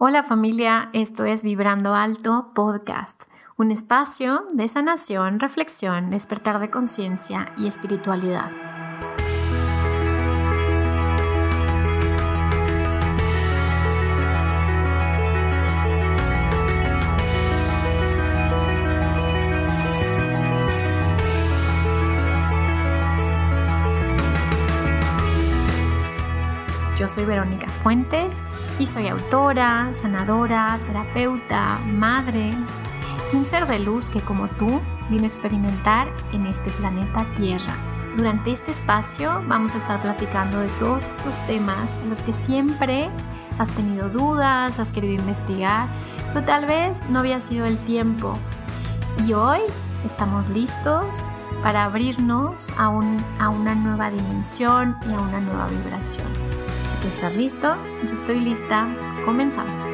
Hola familia, esto es Vibrando Alto Podcast, un espacio de sanación, reflexión, despertar de conciencia y espiritualidad. Yo soy Verónica Fuentes y soy autora, sanadora, terapeuta, madre y un ser de luz que como tú vino a experimentar en este planeta Tierra. Durante este espacio vamos a estar platicando de todos estos temas en los que siempre has tenido dudas, has querido investigar, pero tal vez no había sido el tiempo. Y hoy estamos listos para abrirnos a una nueva dimensión y a una nueva vibración tú estás listo, yo estoy lista. Comenzamos.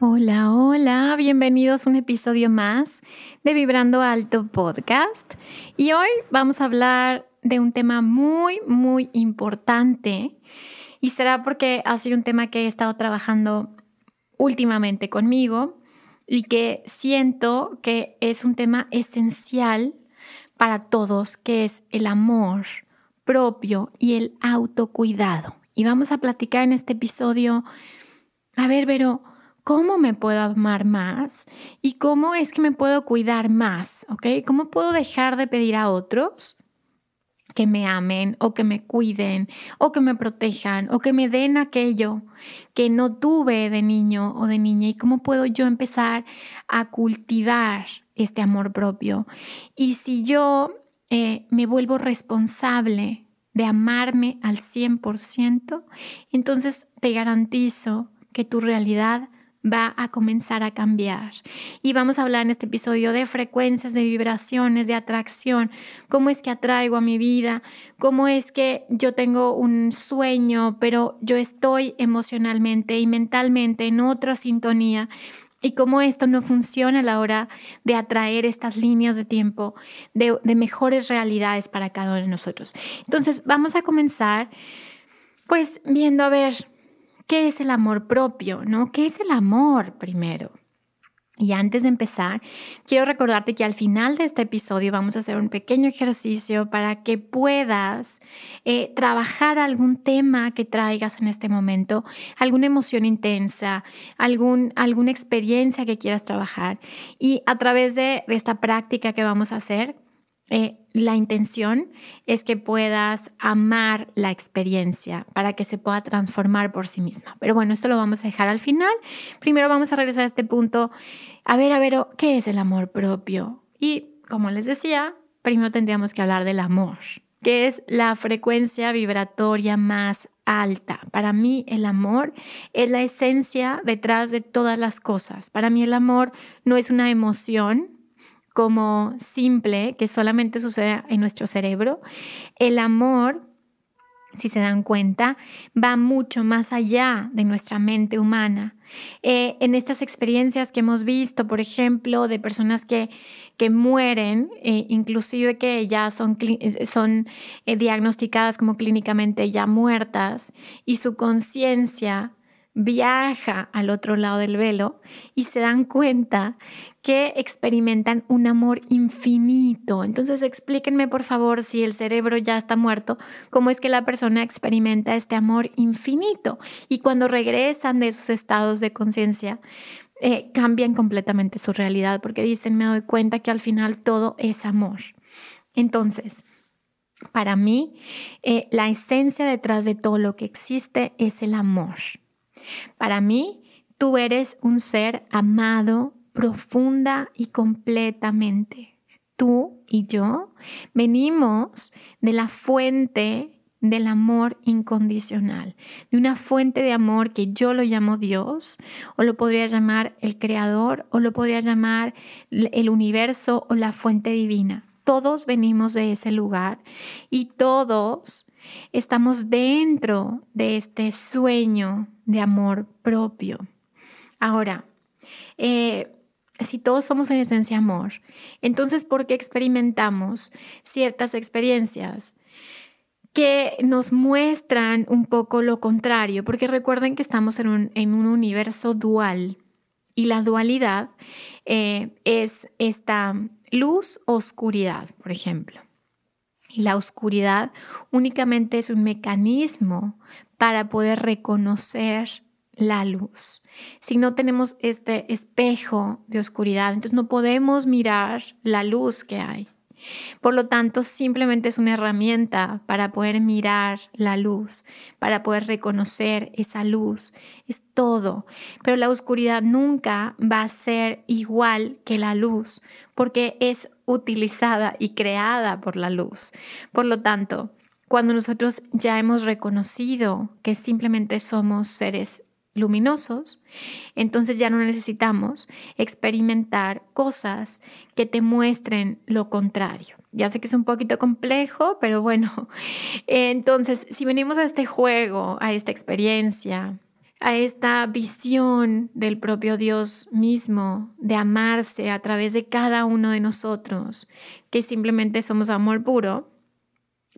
Hola, hola, bienvenidos a un episodio más de Vibrando Alto Podcast. Y hoy vamos a hablar de un tema muy, muy importante. Y será porque ha sido un tema que he estado trabajando últimamente conmigo y que siento que es un tema esencial para todos, que es el amor propio y el autocuidado. Y vamos a platicar en este episodio, a ver, pero ¿cómo me puedo amar más? ¿Y cómo es que me puedo cuidar más? ¿Ok? ¿Cómo puedo dejar de pedir a otros? que me amen o que me cuiden o que me protejan o que me den aquello que no tuve de niño o de niña y cómo puedo yo empezar a cultivar este amor propio. Y si yo eh, me vuelvo responsable de amarme al 100%, entonces te garantizo que tu realidad va a comenzar a cambiar. Y vamos a hablar en este episodio de frecuencias, de vibraciones, de atracción, cómo es que atraigo a mi vida, cómo es que yo tengo un sueño, pero yo estoy emocionalmente y mentalmente en otra sintonía y cómo esto no funciona a la hora de atraer estas líneas de tiempo de, mejores realidades para cada uno de nosotros. Entonces, vamos a comenzar pues viendo a ver qué es el amor propio, ¿no? ¿Qué es el amor primero? Y antes de empezar, quiero recordarte que al final de este episodio vamos a hacer un pequeño ejercicio para que puedas eh, trabajar algún tema que traigas en este momento, alguna emoción intensa, algún, alguna experiencia que quieras trabajar. Y a través de, esta práctica que vamos a hacer, eh, la intención es que puedas amar la experiencia para que se pueda transformar por sí misma. Pero bueno, esto lo vamos a dejar al final. Primero vamos a regresar a este punto a ver, a ver, ¿qué es el amor propio? Y como les decía, primero tendríamos que hablar del amor, que es la frecuencia vibratoria más alta. Para mí el amor es la esencia detrás de todas las cosas. Para mí el amor no es una emoción como simple que solamente sucede en nuestro cerebro. El amor si se dan cuenta, va mucho más allá de nuestra mente humana. Eh, en estas experiencias que hemos visto, por ejemplo, de personas que, que mueren, eh, inclusive que ya son, eh, son diagnosticadas como clínicamente ya muertas y su conciencia viaja al otro lado del velo y se dan cuenta que experimentan un amor infinito. Entonces explíquenme por favor si el cerebro ya está muerto, cómo es que la persona experimenta este amor infinito. Y cuando regresan de sus estados de conciencia, eh, cambian completamente su realidad porque dicen, me doy cuenta que al final todo es amor. Entonces, para mí, eh, la esencia detrás de todo lo que existe es el amor. Para mí, tú eres un ser amado, profunda y completamente. Tú y yo venimos de la fuente del amor incondicional, de una fuente de amor que yo lo llamo Dios, o lo podría llamar el Creador, o lo podría llamar el universo o la fuente divina. Todos venimos de ese lugar y todos estamos dentro de este sueño de amor propio. Ahora, eh, si todos somos en esencia amor, entonces ¿por qué experimentamos ciertas experiencias? que nos muestran un poco lo contrario, porque recuerden que estamos en un, universo dual y la dualidad eh, es esta luz-oscuridad, por ejemplo. Y la oscuridad únicamente es un mecanismo para poder reconocer la luz. Si no tenemos este espejo de oscuridad, entonces no podemos mirar la luz que hay. Por lo tanto, simplemente es una herramienta para poder mirar la luz, para poder reconocer esa luz. Es todo. Pero la oscuridad nunca va a ser igual que la luz, porque es utilizada y creada por la luz. Por lo tanto, cuando nosotros ya hemos reconocido que simplemente somos seres luminosos, entonces ya no necesitamos experimentar cosas que te muestren lo contrario. Ya sé que es un poquito complejo, pero bueno, entonces si venimos a este juego, a esta experiencia, a esta visión del propio Dios mismo, de amarse a través de cada uno de nosotros, que simplemente somos amor puro,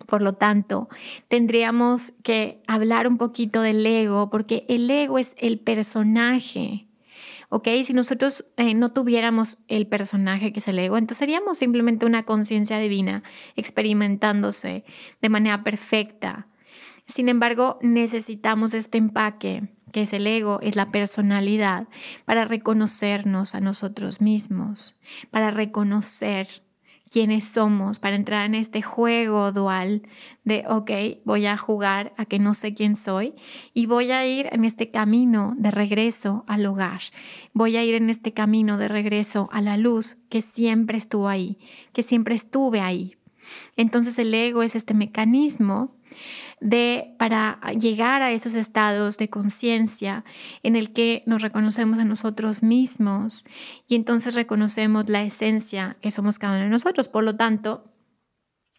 por lo tanto, tendríamos que hablar un poquito del ego, porque el ego es el personaje. ¿Ok? Si nosotros eh, no tuviéramos el personaje que es el ego, entonces seríamos simplemente una conciencia divina experimentándose de manera perfecta. Sin embargo, necesitamos este empaque, que es el ego, es la personalidad, para reconocernos a nosotros mismos, para reconocer quiénes somos, para entrar en este juego dual de, ok, voy a jugar a que no sé quién soy y voy a ir en este camino de regreso al hogar, voy a ir en este camino de regreso a la luz que siempre estuvo ahí, que siempre estuve ahí. Entonces el ego es este mecanismo de para llegar a esos estados de conciencia en el que nos reconocemos a nosotros mismos y entonces reconocemos la esencia que somos cada uno de nosotros. Por lo tanto,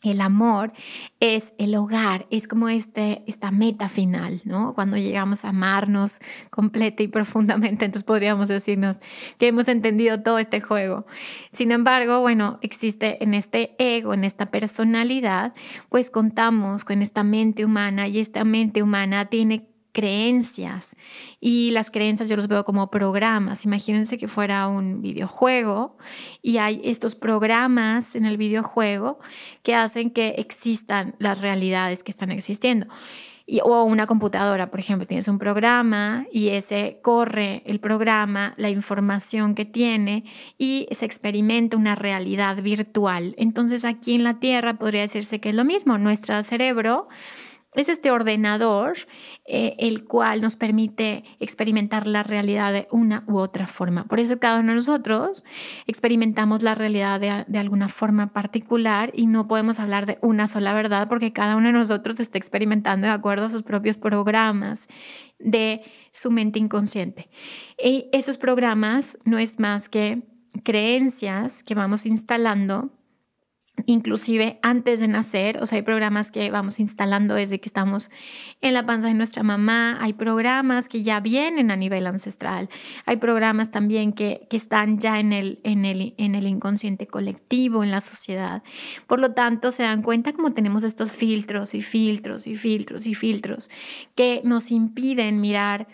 el amor es el hogar, es como este, esta meta final, ¿no? Cuando llegamos a amarnos completa y profundamente, entonces podríamos decirnos que hemos entendido todo este juego. Sin embargo, bueno, existe en este ego, en esta personalidad, pues contamos con esta mente humana y esta mente humana tiene creencias y las creencias yo los veo como programas. Imagínense que fuera un videojuego y hay estos programas en el videojuego que hacen que existan las realidades que están existiendo. Y, o una computadora, por ejemplo, tienes un programa y ese corre el programa, la información que tiene y se experimenta una realidad virtual. Entonces aquí en la Tierra podría decirse que es lo mismo, nuestro cerebro es este ordenador eh, el cual nos permite experimentar la realidad de una u otra forma. Por eso cada uno de nosotros experimentamos la realidad de, de alguna forma particular y no podemos hablar de una sola verdad porque cada uno de nosotros está experimentando de acuerdo a sus propios programas de su mente inconsciente. Y esos programas no es más que creencias que vamos instalando inclusive antes de nacer, o sea, hay programas que vamos instalando desde que estamos en la panza de nuestra mamá, hay programas que ya vienen a nivel ancestral, hay programas también que, están ya en el, en, el, en el inconsciente colectivo, en la sociedad. Por lo tanto, se dan cuenta como tenemos estos filtros y filtros y filtros y filtros que nos impiden mirar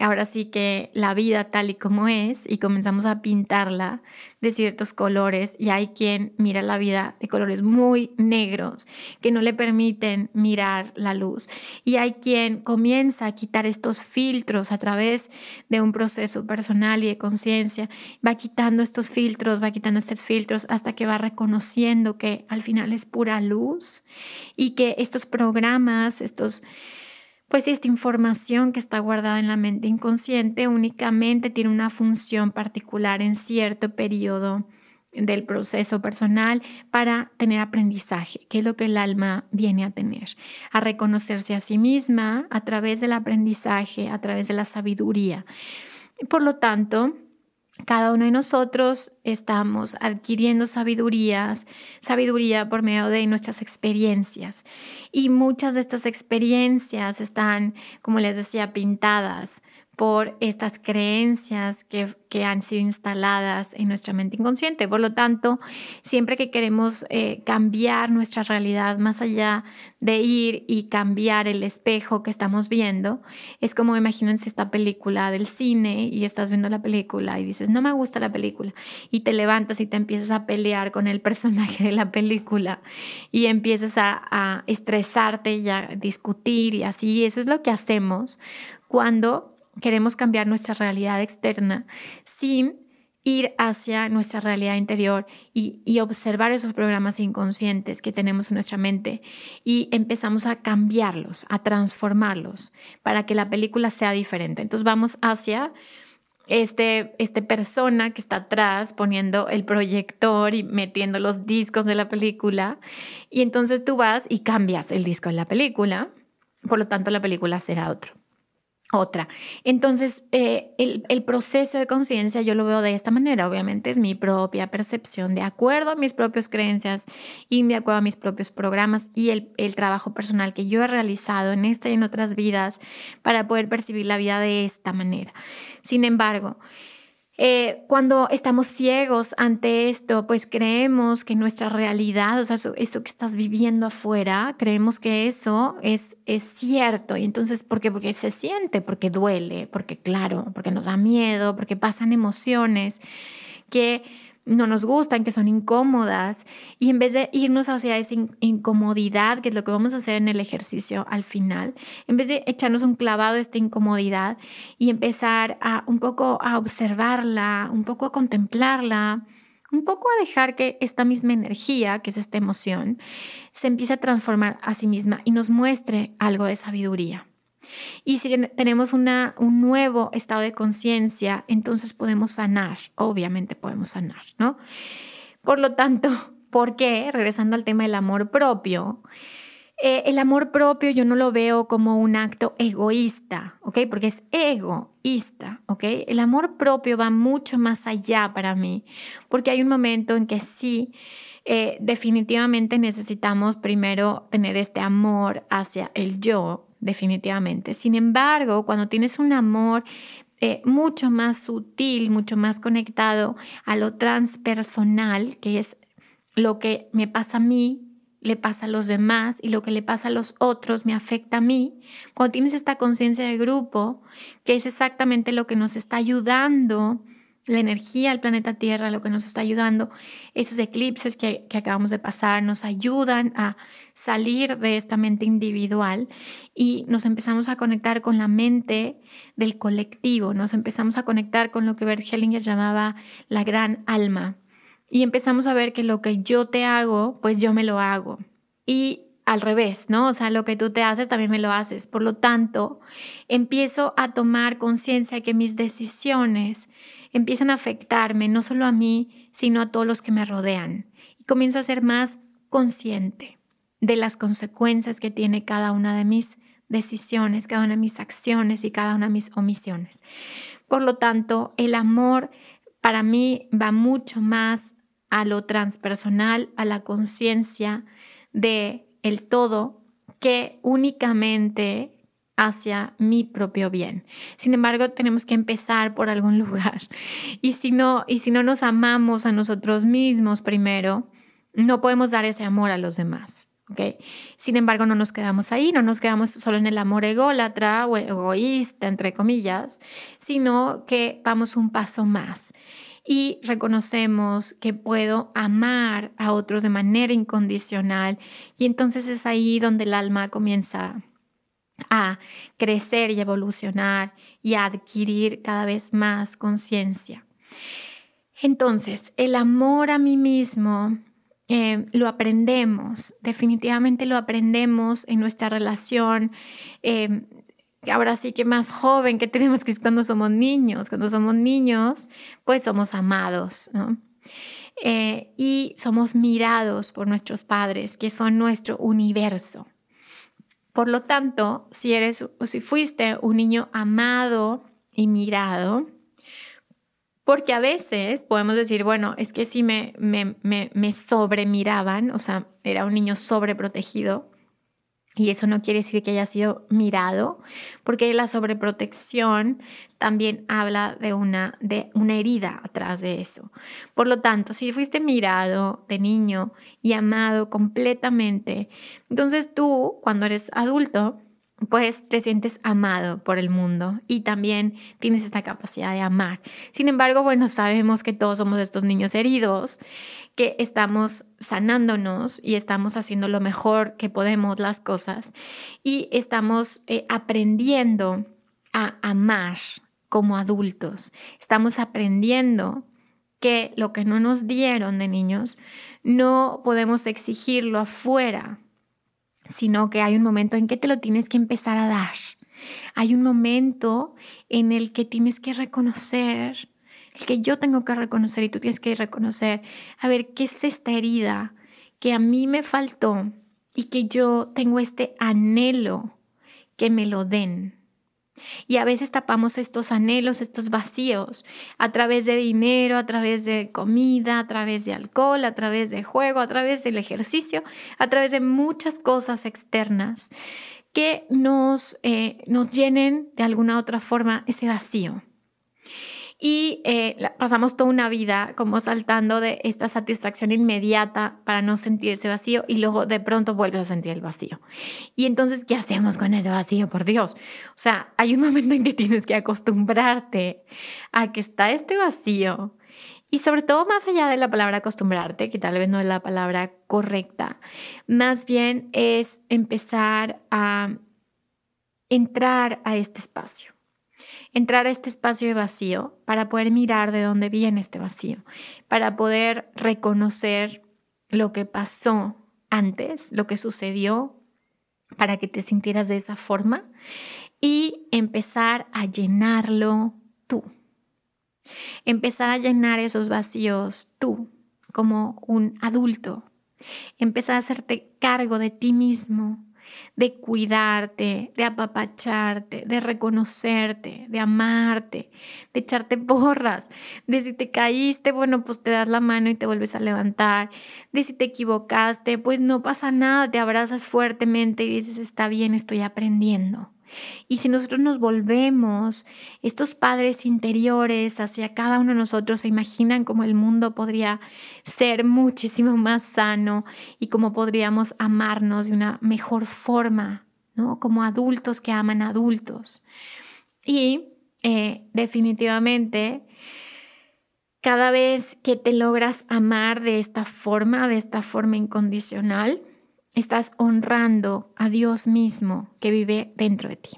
ahora sí que la vida tal y como es y comenzamos a pintarla de ciertos colores y hay quien mira la vida de colores muy negros que no le permiten mirar la luz y hay quien comienza a quitar estos filtros a través de un proceso personal y de conciencia, va quitando estos filtros, va quitando estos filtros hasta que va reconociendo que al final es pura luz y que estos programas, estos pues esta información que está guardada en la mente inconsciente únicamente tiene una función particular en cierto periodo del proceso personal para tener aprendizaje, que es lo que el alma viene a tener, a reconocerse a sí misma a través del aprendizaje, a través de la sabiduría. Por lo tanto, cada uno de nosotros estamos adquiriendo sabidurías, sabiduría por medio de nuestras experiencias. Y muchas de estas experiencias están, como les decía, pintadas por estas creencias que, han sido instaladas en nuestra mente inconsciente. Por lo tanto, siempre que queremos eh, cambiar nuestra realidad, más allá de ir y cambiar el espejo que estamos viendo, es como imagínense esta película del cine y estás viendo la película y dices, no me gusta la película, y te levantas y te empiezas a pelear con el personaje de la película y empiezas a, a estresarte y a discutir y así. eso es lo que hacemos cuando queremos cambiar nuestra realidad externa sin ir hacia nuestra realidad interior y, observar esos programas inconscientes que tenemos en nuestra mente y empezamos a cambiarlos, a transformarlos para que la película sea diferente. Entonces vamos hacia este, este persona que está atrás poniendo el proyector y metiendo los discos de la película y entonces tú vas y cambias el disco de la película, por lo tanto la película será otro otra. Entonces, eh, el, proceso de conciencia yo lo veo de esta manera, obviamente es mi propia percepción, de acuerdo a mis propias creencias y de acuerdo a mis propios programas y el, trabajo personal que yo he realizado en esta y en otras vidas para poder percibir la vida de esta manera. Sin embargo, eh, cuando estamos ciegos ante esto, pues creemos que nuestra realidad, o sea, eso, que estás viviendo afuera, creemos que eso es, es cierto. Y entonces, ¿por qué? Porque se siente, porque duele, porque claro, porque nos da miedo, porque pasan emociones que no nos gustan, que son incómodas, y en vez de irnos hacia esa incomodidad, que es lo que vamos a hacer en el ejercicio al final, en vez de echarnos un clavado a esta incomodidad y empezar a un poco a observarla, un poco a contemplarla, un poco a dejar que esta misma energía, que es esta emoción, se empiece a transformar a sí misma y nos muestre algo de sabiduría. Y si tenemos un nuevo estado de conciencia, entonces podemos sanar, obviamente podemos sanar, ¿no? Por lo tanto, ¿por qué? Regresando al tema del amor propio, eh, el amor propio yo no lo veo como un acto egoísta, ¿ok? Porque es egoísta, ¿ok? El amor propio va mucho más allá para mí, porque hay un momento en que sí, eh, definitivamente necesitamos primero tener este amor hacia el yo, definitivamente. Sin embargo, cuando tienes un amor eh, mucho más sutil, mucho más conectado a lo transpersonal, que es lo que me pasa a mí, le pasa a los demás y lo que le pasa a los otros me afecta a mí. Cuando tienes esta conciencia de grupo, que es exactamente lo que nos está ayudando la energía el planeta Tierra, lo que nos está ayudando. Esos eclipses que, que, acabamos de pasar nos ayudan a salir de esta mente individual y nos empezamos a conectar con la mente del colectivo, nos empezamos a conectar con lo que Bert Hellinger llamaba la gran alma. Y empezamos a ver que lo que yo te hago, pues yo me lo hago. Y al revés, ¿no? O sea, lo que tú te haces también me lo haces. Por lo tanto, empiezo a tomar conciencia de que mis decisiones empiezan a afectarme, no solo a mí, sino a todos los que me rodean. Y comienzo a ser más consciente de las consecuencias que tiene cada una de mis decisiones, cada una de mis acciones y cada una de mis omisiones. Por lo tanto, el amor para mí va mucho más a lo transpersonal, a la conciencia de el todo que únicamente hacia mi propio bien. Sin embargo, tenemos que empezar por algún lugar. Y si no, y si no nos amamos a nosotros mismos primero, no podemos dar ese amor a los demás. ¿okay? Sin embargo, no nos quedamos ahí, no nos quedamos solo en el amor ególatra o egoísta, entre comillas, sino que vamos un paso más y reconocemos que puedo amar a otros de manera incondicional y entonces es ahí donde el alma comienza a crecer y evolucionar y a adquirir cada vez más conciencia. Entonces, el amor a mí mismo eh, lo aprendemos, definitivamente lo aprendemos en nuestra relación. Eh, ahora sí que más joven que tenemos que es cuando somos niños. Cuando somos niños, pues somos amados, ¿no? Eh, y somos mirados por nuestros padres, que son nuestro universo. Por lo tanto, si eres o si fuiste un niño amado y mirado, porque a veces podemos decir, bueno, es que si me, me, me, sobremiraban, o sea, era un niño sobreprotegido, y eso no quiere decir que haya sido mirado, porque la sobreprotección también habla de una, de una herida atrás de eso. Por lo tanto, si fuiste mirado de niño y amado completamente, entonces tú, cuando eres adulto, pues te sientes amado por el mundo y también tienes esta capacidad de amar. Sin embargo, bueno, sabemos que todos somos estos niños heridos que estamos sanándonos y estamos haciendo lo mejor que podemos las cosas y estamos eh, aprendiendo a amar como adultos. Estamos aprendiendo que lo que no nos dieron de niños no podemos exigirlo afuera, sino que hay un momento en que te lo tienes que empezar a dar. Hay un momento en el que tienes que reconocer que yo tengo que reconocer y tú tienes que reconocer, a ver, ¿qué es esta herida que a mí me faltó y que yo tengo este anhelo que me lo den? Y a veces tapamos estos anhelos, estos vacíos, a través de dinero, a través de comida, a través de alcohol, a través de juego, a través del ejercicio, a través de muchas cosas externas que nos, eh, nos llenen de alguna otra forma ese vacío y eh, pasamos toda una vida como saltando de esta satisfacción inmediata para no sentir ese vacío y luego de pronto vuelves a sentir el vacío. Y entonces, ¿qué hacemos con ese vacío? Por Dios. O sea, hay un momento en que tienes que acostumbrarte a que está este vacío. Y sobre todo, más allá de la palabra acostumbrarte, que tal vez no es la palabra correcta, más bien es empezar a entrar a este espacio entrar a este espacio de vacío para poder mirar de dónde viene este vacío, para poder reconocer lo que pasó antes, lo que sucedió para que te sintieras de esa forma y empezar a llenarlo tú. Empezar a llenar esos vacíos tú como un adulto. Empezar a hacerte cargo de ti mismo de cuidarte, de apapacharte, de reconocerte, de amarte, de echarte porras, de si te caíste, bueno, pues te das la mano y te vuelves a levantar, de si te equivocaste, pues no pasa nada, te abrazas fuertemente y dices, está bien, estoy aprendiendo. Y si nosotros nos volvemos estos padres interiores hacia cada uno de nosotros, se imaginan cómo el mundo podría ser muchísimo más sano y cómo podríamos amarnos de una mejor forma, ¿no? Como adultos que aman a adultos. Y eh, definitivamente, cada vez que te logras amar de esta forma, de esta forma incondicional, estás honrando a Dios mismo que vive dentro de ti.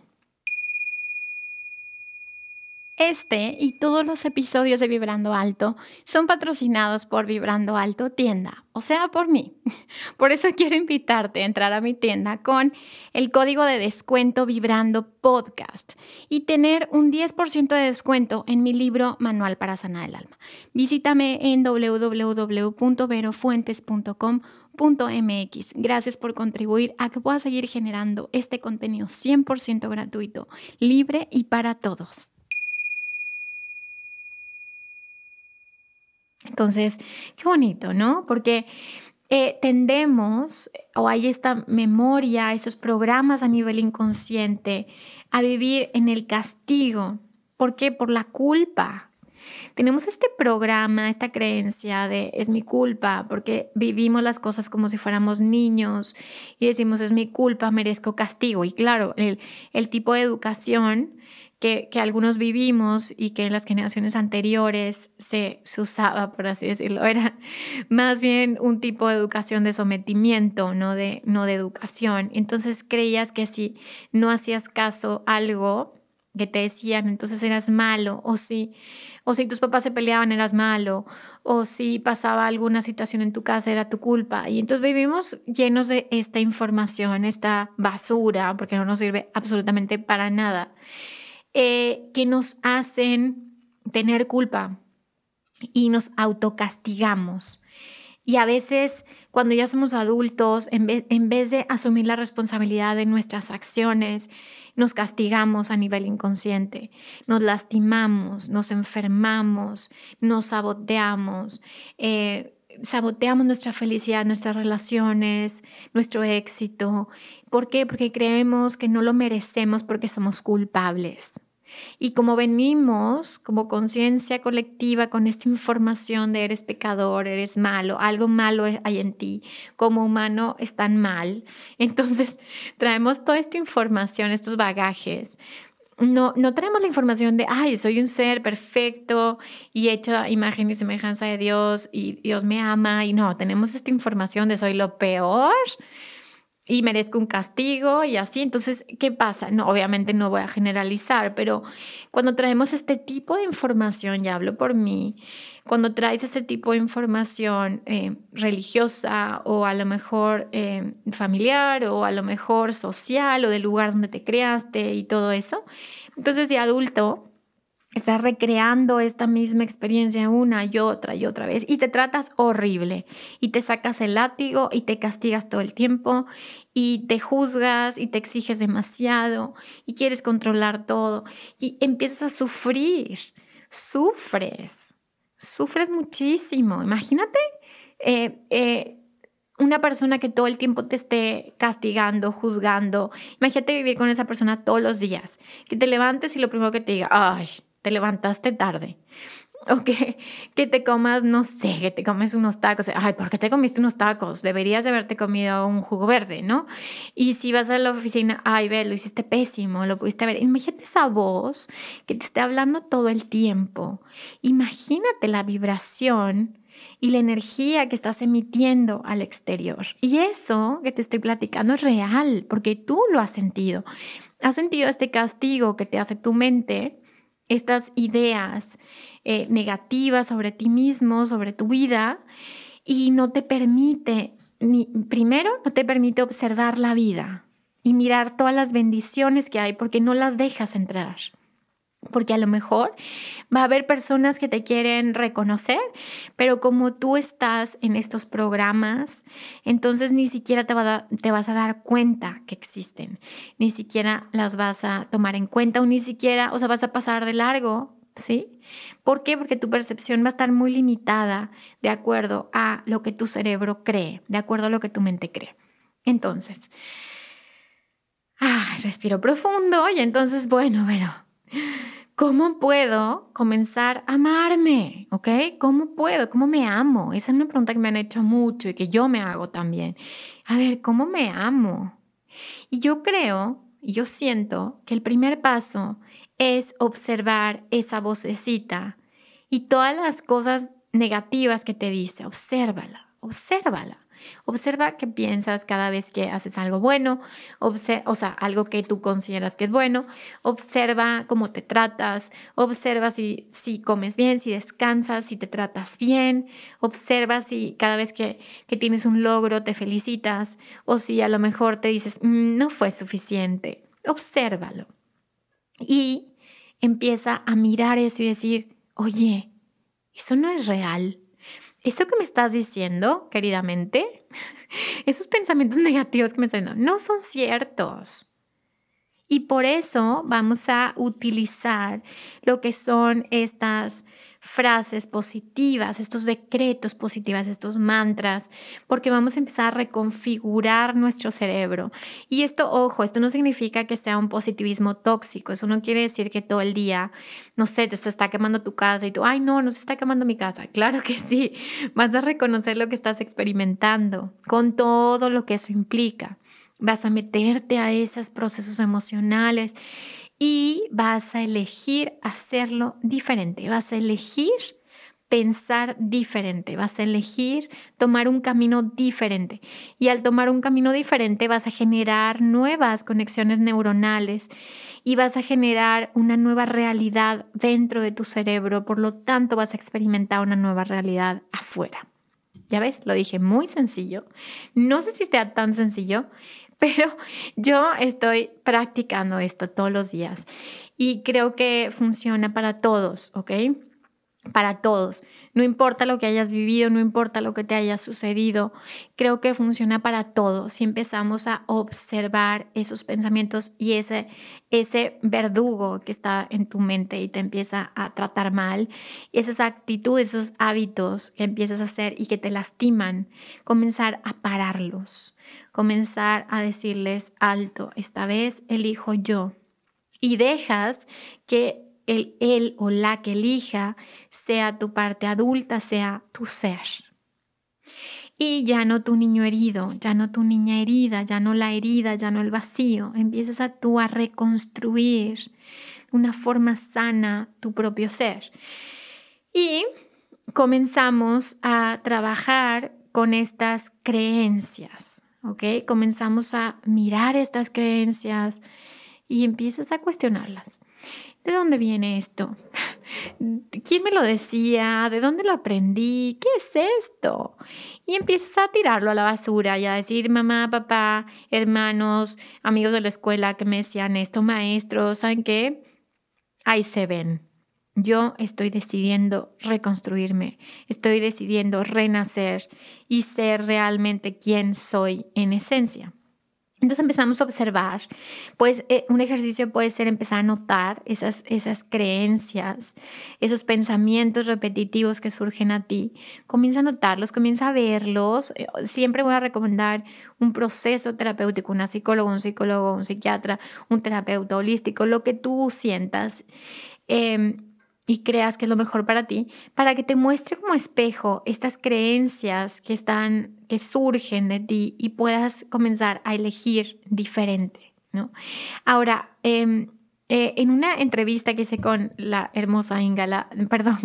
Este y todos los episodios de Vibrando Alto son patrocinados por Vibrando Alto Tienda, o sea, por mí. Por eso quiero invitarte a entrar a mi tienda con el código de descuento Vibrando Podcast y tener un 10% de descuento en mi libro Manual para Sanar el Alma. Visítame en www.vero.fuentes.com mx Gracias por contribuir a que pueda seguir generando este contenido 100% gratuito, libre y para todos. Entonces, qué bonito, ¿no? Porque eh, tendemos, o hay esta memoria, esos programas a nivel inconsciente, a vivir en el castigo. ¿Por qué? Por la culpa. Tenemos este programa, esta creencia de es mi culpa, porque vivimos las cosas como si fuéramos niños y decimos es mi culpa, merezco castigo. Y claro, el, el tipo de educación que, que, algunos vivimos y que en las generaciones anteriores se, se, usaba, por así decirlo, era más bien un tipo de educación de sometimiento, no de, no de educación. Entonces creías que si no hacías caso a algo que te decían, entonces eras malo o si o si tus papás se peleaban eras malo, o si pasaba alguna situación en tu casa era tu culpa. Y entonces vivimos llenos de esta información, esta basura, porque no nos sirve absolutamente para nada, eh, que nos hacen tener culpa y nos autocastigamos. Y a veces cuando ya somos adultos, en en vez de asumir la responsabilidad de nuestras acciones, nos castigamos a nivel inconsciente, nos lastimamos, nos enfermamos, nos saboteamos, eh, saboteamos nuestra felicidad, nuestras relaciones, nuestro éxito. ¿Por qué? Porque creemos que no lo merecemos porque somos culpables. Y como venimos como conciencia colectiva con esta información de eres pecador, eres malo, algo malo hay en ti, como humano están mal, entonces traemos toda esta información, estos bagajes. No, no traemos la información de, ay, soy un ser perfecto y hecho a imagen y semejanza de Dios y Dios me ama. Y no, tenemos esta información de soy lo peor, y merezco un castigo y así. Entonces, ¿qué pasa? No, obviamente no voy a generalizar, pero cuando traemos este tipo de información, ya hablo por mí, cuando traes este tipo de información eh, religiosa o a lo mejor eh, familiar o a lo mejor social o del lugar donde te creaste y todo eso, entonces de adulto Estás recreando esta misma experiencia una y otra y otra vez y te tratas horrible y te sacas el látigo y te castigas todo el tiempo y te juzgas y te exiges demasiado y quieres controlar todo y empiezas a sufrir, sufres, sufres muchísimo. Imagínate eh, eh, una persona que todo el tiempo te esté castigando, juzgando. Imagínate vivir con esa persona todos los días, que te levantes y lo primero que te diga, ay te levantaste tarde. O que, te comas, no sé, que te comes unos tacos. Ay, ¿por qué te comiste unos tacos? Deberías de haberte comido un jugo verde, ¿no? Y si vas a la oficina, ay, ve, lo hiciste pésimo, lo pudiste ver. Imagínate esa voz que te está hablando todo el tiempo. Imagínate la vibración y la energía que estás emitiendo al exterior. Y eso que te estoy platicando es real, porque tú lo has sentido. Has sentido este castigo que te hace tu mente estas ideas eh, negativas sobre ti mismo, sobre tu vida, y no te permite, ni, primero, no te permite observar la vida y mirar todas las bendiciones que hay porque no las dejas entrar porque a lo mejor va a haber personas que te quieren reconocer, pero como tú estás en estos programas, entonces ni siquiera te, vas a dar cuenta que existen, ni siquiera las vas a tomar en cuenta o ni siquiera, o sea, vas a pasar de largo, ¿sí? ¿Por qué? Porque tu percepción va a estar muy limitada de acuerdo a lo que tu cerebro cree, de acuerdo a lo que tu mente cree. Entonces, ah, respiro profundo y entonces, bueno, bueno ¿Cómo puedo comenzar a amarme? ¿Ok? ¿Cómo puedo? ¿Cómo me amo? Esa es una pregunta que me han hecho mucho y que yo me hago también. A ver, ¿cómo me amo? Y yo creo, y yo siento que el primer paso es observar esa vocecita y todas las cosas negativas que te dice. Obsérvala, obsérvala. Observa qué piensas cada vez que haces algo bueno, o sea, algo que tú consideras que es bueno. Observa cómo te tratas, observa si, si comes bien, si descansas, si te tratas bien. Observa si cada vez que, tienes un logro te felicitas o si a lo mejor te dices, mm, no fue suficiente. Obsérvalo. Y empieza a mirar eso y decir, oye, eso no es real eso que me estás diciendo, queridamente, esos pensamientos negativos que me estás diciendo, no son ciertos. Y por eso vamos a utilizar lo que son estas frases positivas, estos decretos positivas, estos mantras, porque vamos a empezar a reconfigurar nuestro cerebro. Y esto, ojo, esto no significa que sea un positivismo tóxico, eso no quiere decir que todo el día, no sé, te está quemando tu casa y tú, ay no, no se está quemando mi casa. Claro que sí, vas a reconocer lo que estás experimentando con todo lo que eso implica vas a meterte a esos procesos emocionales y vas a elegir hacerlo diferente, vas a elegir pensar diferente, vas a elegir tomar un camino diferente. Y al tomar un camino diferente vas a generar nuevas conexiones neuronales y vas a generar una nueva realidad dentro de tu cerebro, por lo tanto vas a experimentar una nueva realidad afuera. Ya ves, lo dije muy sencillo. No sé si sea tan sencillo. pero yo estoy practicando esto todos los días y creo que funciona para todos, ¿ok? Para todos. No importa lo que hayas vivido, no importa lo que te haya sucedido, creo que funciona para todos. si empezamos a observar esos pensamientos y ese, ese verdugo que está en tu mente y te empieza a tratar mal, esas actitudes, esos hábitos que empiezas a hacer y que te lastiman, comenzar a pararlos, comenzar a decirles alto, esta vez elijo yo. Y dejas que el él o la que elija sea tu parte adulta, sea tu ser. Y ya no tu niño herido, ya no tu niña herida, ya no la herida, ya no el vacío. Empiezas a tú a reconstruir una forma sana tu propio ser. Y comenzamos a trabajar con estas creencias, ¿ok? Comenzamos a mirar estas creencias y empiezas a cuestionarlas. ¿de dónde viene esto? ¿Quién me lo decía? ¿De dónde lo aprendí? ¿Qué es esto? Y empiezas a tirarlo a la basura y a decir, mamá, papá, hermanos, amigos de la escuela que me decían esto, maestros, ¿saben qué? Ahí se ven. Yo estoy decidiendo reconstruirme, estoy decidiendo renacer y ser realmente quien soy en esencia. Entonces empezamos a observar, pues eh, un ejercicio puede ser empezar a notar esas, esas creencias, esos pensamientos repetitivos que surgen a ti. Comienza a notarlos, comienza a verlos. Eh, siempre voy a recomendar un proceso terapéutico, una psicóloga, un psicólogo, un psiquiatra, un terapeuta holístico, lo que tú sientas. Em, y creas que es lo mejor para ti, para que te muestre como espejo estas creencias que están que surgen de ti y puedas comenzar a elegir diferente, ¿no? Ahora, em, eh, en una entrevista que hice con la hermosa Ingala, perdón,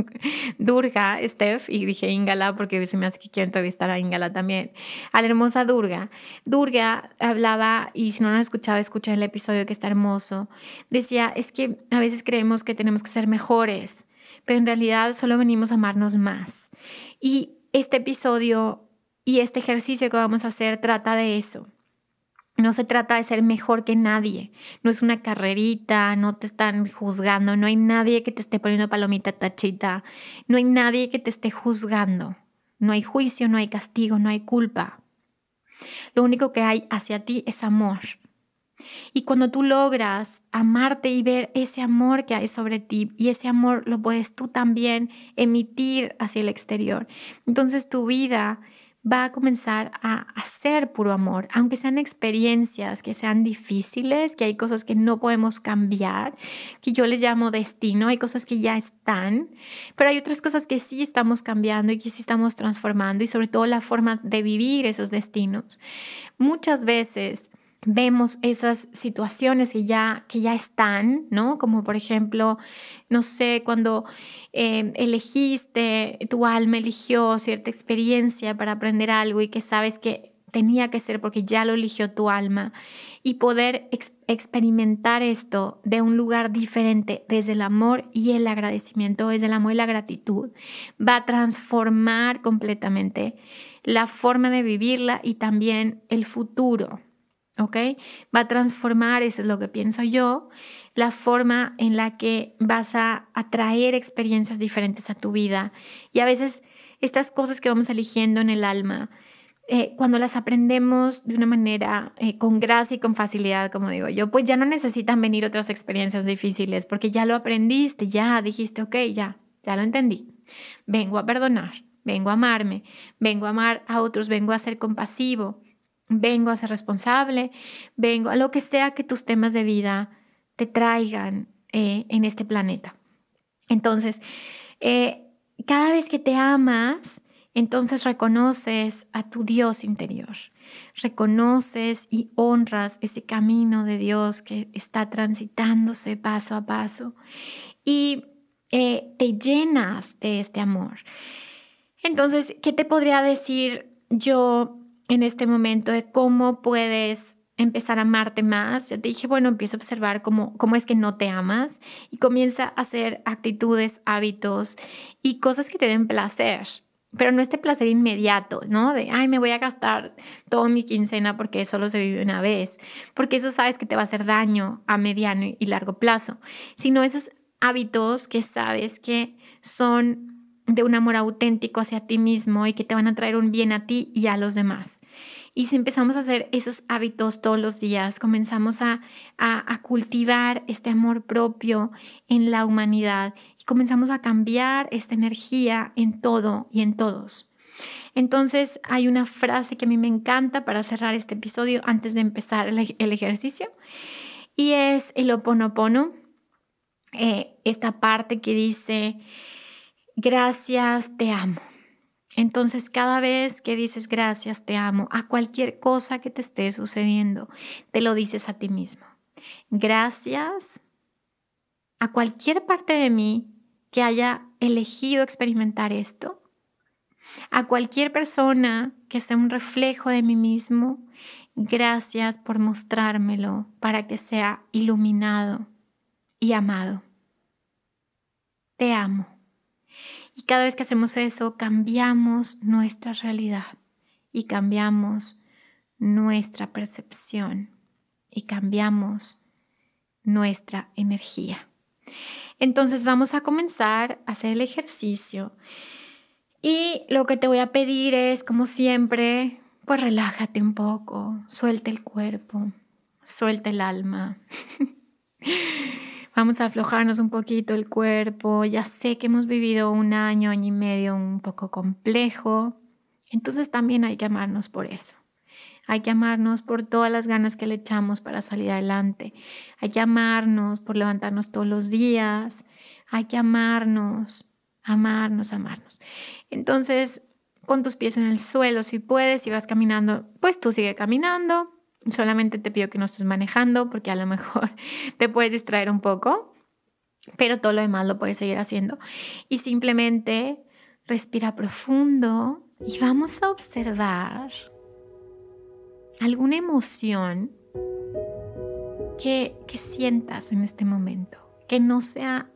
Durga Steph, y dije Ingala porque se me hace que quiero entrevistar a Ingala también, a la hermosa Durga. Durga hablaba, y si no lo han escuchado, escuchen el episodio que está hermoso. Decía, es que a veces creemos que tenemos que ser mejores, pero en realidad solo venimos a amarnos más. Y este episodio y este ejercicio que vamos a hacer trata de eso no se trata de ser mejor que nadie. No es una carrerita, no te están juzgando, no hay nadie que te esté poniendo palomita tachita, no hay nadie que te esté juzgando. No hay juicio, no hay castigo, no hay culpa. Lo único que hay hacia ti es amor. Y cuando tú logras amarte y ver ese amor que hay sobre ti y ese amor lo puedes tú también emitir hacia el exterior, entonces tu vida va a comenzar a hacer puro amor, aunque sean experiencias que sean difíciles, que hay cosas que no podemos cambiar, que yo les llamo destino, hay cosas que ya están, pero hay otras cosas que sí estamos cambiando y que sí estamos transformando y sobre todo la forma de vivir esos destinos. Muchas veces vemos esas situaciones que ya, están, ¿no? Como por ejemplo, no sé, cuando eh, elegiste, tu alma eligió cierta experiencia para aprender algo y que sabes que tenía que ser porque ya lo eligió tu alma y poder experimentar esto de un lugar diferente desde el amor y el agradecimiento, desde el amor y la gratitud, va a transformar completamente la forma de vivirla y también el futuro, Va a transformar, eso es lo que pienso yo, la forma en la que vas a atraer experiencias diferentes a tu vida. Y a veces estas cosas que vamos eligiendo en el alma, eh, cuando las aprendemos de una manera eh, con gracia y con facilidad, como digo yo, pues ya no necesitan venir otras experiencias difíciles, porque ya lo aprendiste, ya dijiste, ok, ya, ya lo entendí. Vengo a perdonar, vengo a amarme, vengo a amar a otros, vengo a ser compasivo, vengo a ser responsable, vengo a lo que sea que tus temas de vida te traigan eh, en este planeta. Entonces, eh, cada vez que te amas, entonces reconoces a tu Dios interior, reconoces y honras ese camino de Dios que está transitándose paso a paso y eh, te llenas de este amor. Entonces, ¿qué te podría decir yo en este momento de cómo puedes empezar a amarte más. Yo te dije, bueno, empieza a observar cómo, cómo es que no te amas y comienza a hacer actitudes, hábitos y cosas que te den placer, pero no este placer inmediato, ¿no? De, ay, me voy a gastar toda mi quincena porque solo se vive una vez, porque eso sabes que te va a hacer daño a mediano y largo plazo, sino esos hábitos que sabes que son de un amor auténtico hacia ti mismo y que te van a traer un bien a ti y a los demás. Y si empezamos a hacer esos hábitos todos los días, comenzamos a, cultivar este amor propio en la humanidad y comenzamos a cambiar esta energía en todo y en todos. Entonces hay una frase que a mí me encanta para cerrar este episodio antes de empezar el, ejercicio y es el oponopono, eh, esta parte que dice gracias, te amo. Entonces, cada vez que dices gracias, te amo, a cualquier cosa que te esté sucediendo, te lo dices a ti mismo. Gracias a cualquier parte de mí que haya elegido experimentar esto, a cualquier persona que sea un reflejo de mí mismo, gracias por mostrármelo para que sea iluminado y amado. Te amo. Y cada vez que hacemos eso, cambiamos nuestra realidad y cambiamos nuestra percepción y cambiamos nuestra energía. Entonces vamos a comenzar a hacer el ejercicio y lo que te voy a pedir es, como siempre, pues relájate un poco, suelta el cuerpo, suelta el alma. Vamos a aflojarnos un poquito el cuerpo. Ya sé que hemos vivido un año, año y medio un poco complejo. Entonces también hay que amarnos por eso. Hay que amarnos por todas las ganas que le echamos para salir adelante. Hay que amarnos por levantarnos todos los días. Hay que amarnos, amarnos, amarnos. Entonces, pon tus pies en el suelo, si puedes, si vas caminando, pues tú sigue caminando. Solamente te pido que no estés manejando porque a lo mejor te puedes distraer un poco, pero todo lo demás lo puedes seguir haciendo. Y simplemente respira profundo y vamos a observar alguna emoción que, que sientas en este momento, que no sea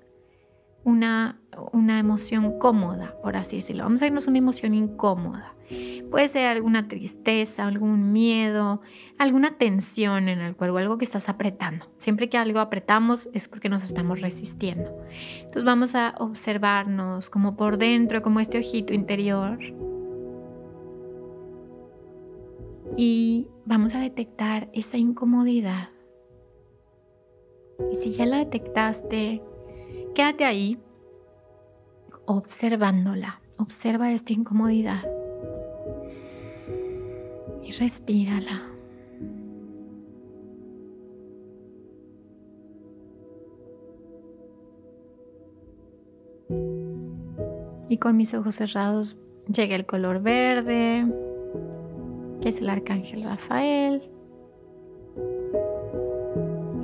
una, una emoción cómoda, por así decirlo. Vamos a irnos a una emoción incómoda. Puede ser alguna tristeza, algún miedo, alguna tensión en el cuerpo, algo que estás apretando. Siempre que algo apretamos es porque nos estamos resistiendo. Entonces vamos a observarnos como por dentro, como este ojito interior. Y vamos a detectar esa incomodidad. Y si ya la detectaste, Quédate ahí observándola. Observa esta incomodidad. Y respírala. Y con mis ojos cerrados llega el color verde, que es el arcángel Rafael.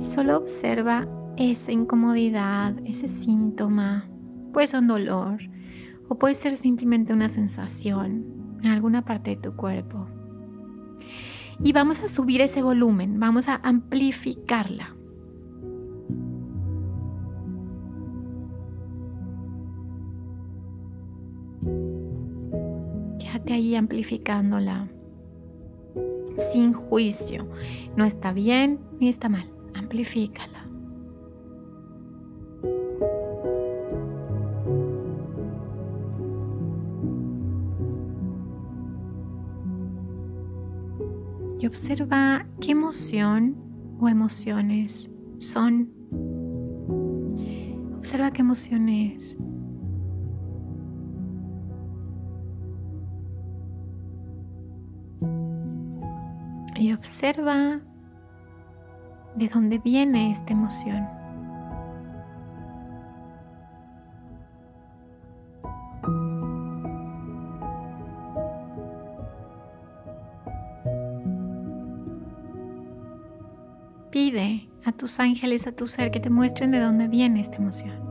Y solo observa esa incomodidad, ese síntoma. Puede ser un dolor o puede ser simplemente una sensación en alguna parte de tu cuerpo. Y vamos a subir ese volumen, vamos a amplificarla. Quédate ahí amplificándola sin juicio. No está bien ni está mal. Amplifícala. observa qué emoción o emociones son. Observa qué emociones y observa de dónde viene esta emoción. ángeles a tu ser que te muestren de dónde viene esta emoción.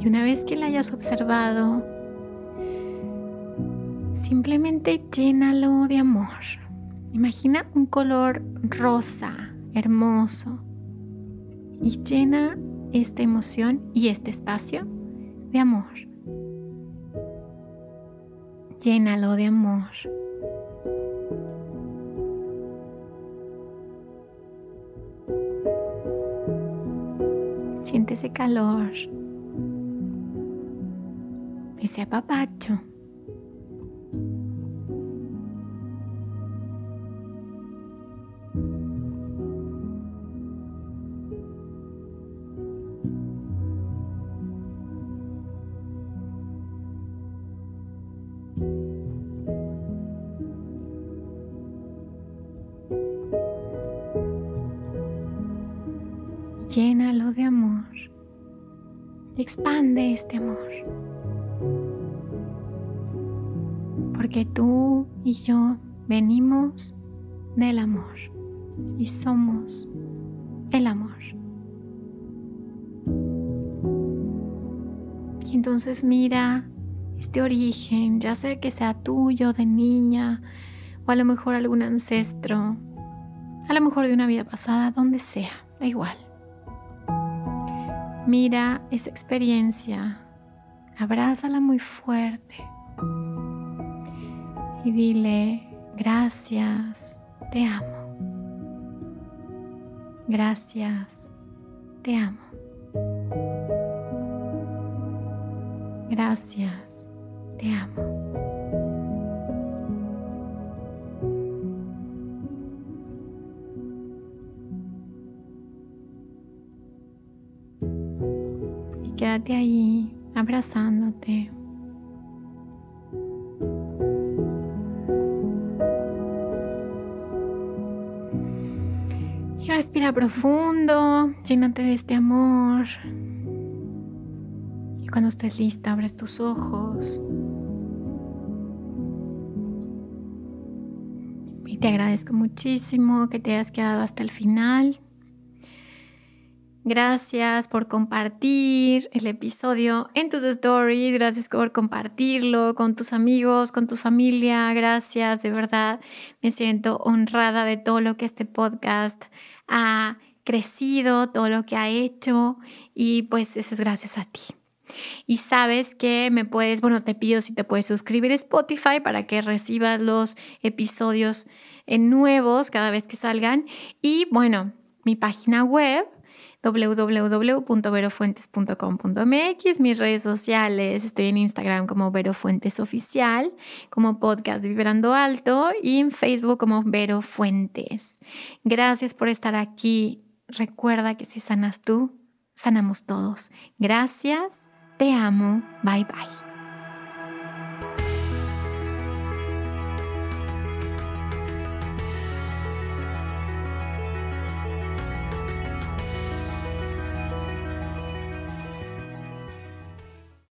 y una vez que la hayas observado, simplemente llénalo de amor. Imagina un color rosa, hermoso, y llena esta emoción y este espacio de amor. Llénalo de amor. Siente ese calor, ese apapacho. expande este amor. Porque tú y yo venimos del amor y somos el amor. Y entonces mira este origen, ya sea que sea tuyo de niña o a lo mejor algún ancestro, a lo mejor de una vida pasada, donde sea, da igual. Mira esa experiencia, abrázala muy fuerte y dile gracias, te amo. Gracias, te amo. Gracias, te amo. quédate ahí abrazándote. Y respira profundo, llénate de este amor. Y cuando estés lista, abres tus ojos. Y te agradezco muchísimo que te hayas quedado hasta el final. Gracias por compartir el episodio en tus stories, gracias por compartirlo con tus amigos, con tu familia, gracias, de verdad me siento honrada de todo lo que este podcast ha crecido, todo lo que ha hecho y pues eso es gracias a ti. Y sabes que me puedes, bueno, te pido si te puedes suscribir a Spotify para que recibas los episodios eh, nuevos cada vez que salgan. Y bueno, mi página web www.verofuentes.com.mx, mis redes sociales, estoy en Instagram como Vero Fuentes Oficial, como podcast Vibrando Alto y en Facebook como Vero Fuentes. Gracias por estar aquí. Recuerda que si sanas tú, sanamos todos. Gracias, te amo, bye bye.